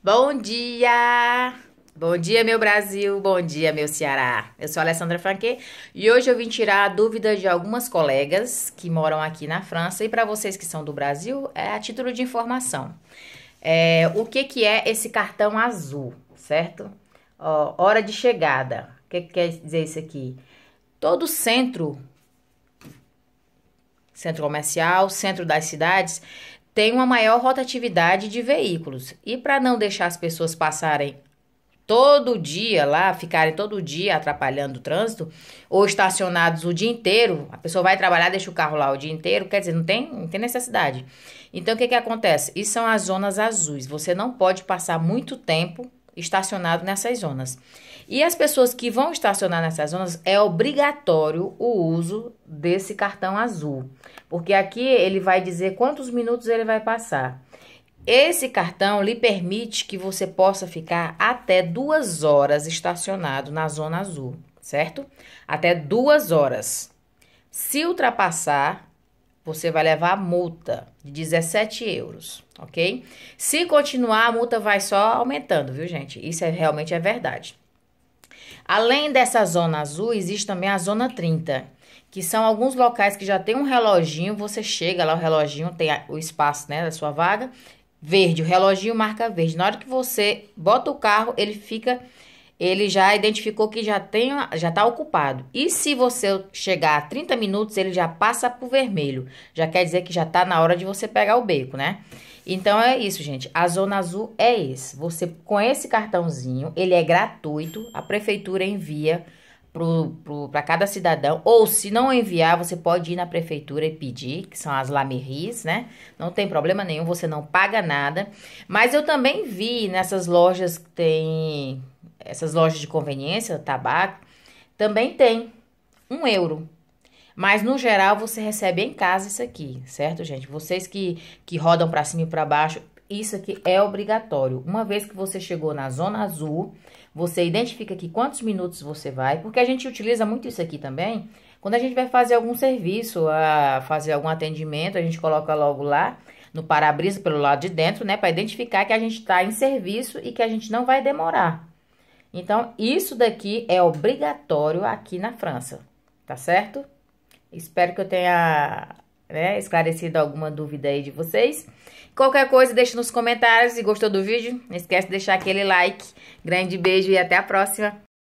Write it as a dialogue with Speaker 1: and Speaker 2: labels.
Speaker 1: Bom dia! Bom dia, meu Brasil! Bom dia, meu Ceará! Eu sou Alessandra Franquet e hoje eu vim tirar dúvidas de algumas colegas que moram aqui na França e para vocês que são do Brasil, é a título de informação. É, o que, que é esse cartão azul, certo? Ó, hora de chegada. O que, que quer dizer isso aqui? Todo centro centro comercial, centro das cidades, tem uma maior rotatividade de veículos. E para não deixar as pessoas passarem todo dia lá, ficarem todo dia atrapalhando o trânsito, ou estacionados o dia inteiro, a pessoa vai trabalhar, deixa o carro lá o dia inteiro, quer dizer, não tem, não tem necessidade. Então, o que, que acontece? Isso são as zonas azuis. Você não pode passar muito tempo estacionado nessas zonas. E as pessoas que vão estacionar nessas zonas é obrigatório o uso desse cartão azul, porque aqui ele vai dizer quantos minutos ele vai passar. Esse cartão lhe permite que você possa ficar até duas horas estacionado na zona azul, certo? Até duas horas. Se ultrapassar, você vai levar multa de 17 euros, ok? Se continuar, a multa vai só aumentando, viu, gente? Isso é, realmente é verdade. Além dessa zona azul, existe também a zona 30, que são alguns locais que já tem um reloginho, você chega lá, o reloginho tem o espaço, né, da sua vaga, verde, o reloginho marca verde. Na hora que você bota o carro, ele fica ele já identificou que já tem, já está ocupado. E se você chegar a 30 minutos, ele já passa para o vermelho. Já quer dizer que já está na hora de você pegar o beco, né? Então é isso, gente. A zona azul é esse. Você com esse cartãozinho, ele é gratuito. A prefeitura envia para cada cidadão, ou se não enviar, você pode ir na prefeitura e pedir, que são as lamerris, né? Não tem problema nenhum, você não paga nada. Mas eu também vi nessas lojas que tem, essas lojas de conveniência, tabaco, também tem um euro. Mas no geral você recebe em casa isso aqui, certo, gente? Vocês que, que rodam para cima e para baixo, isso aqui é obrigatório. Uma vez que você chegou na zona azul, você identifica aqui quantos minutos você vai, porque a gente utiliza muito isso aqui também. Quando a gente vai fazer algum serviço, a fazer algum atendimento, a gente coloca logo lá no para-brisa pelo lado de dentro, né, para identificar que a gente está em serviço e que a gente não vai demorar. Então, isso daqui é obrigatório aqui na França, tá certo? Espero que eu tenha né, esclarecido alguma dúvida aí de vocês. Qualquer coisa, deixa nos comentários. Se gostou do vídeo, não esquece de deixar aquele like. Grande beijo e até a próxima.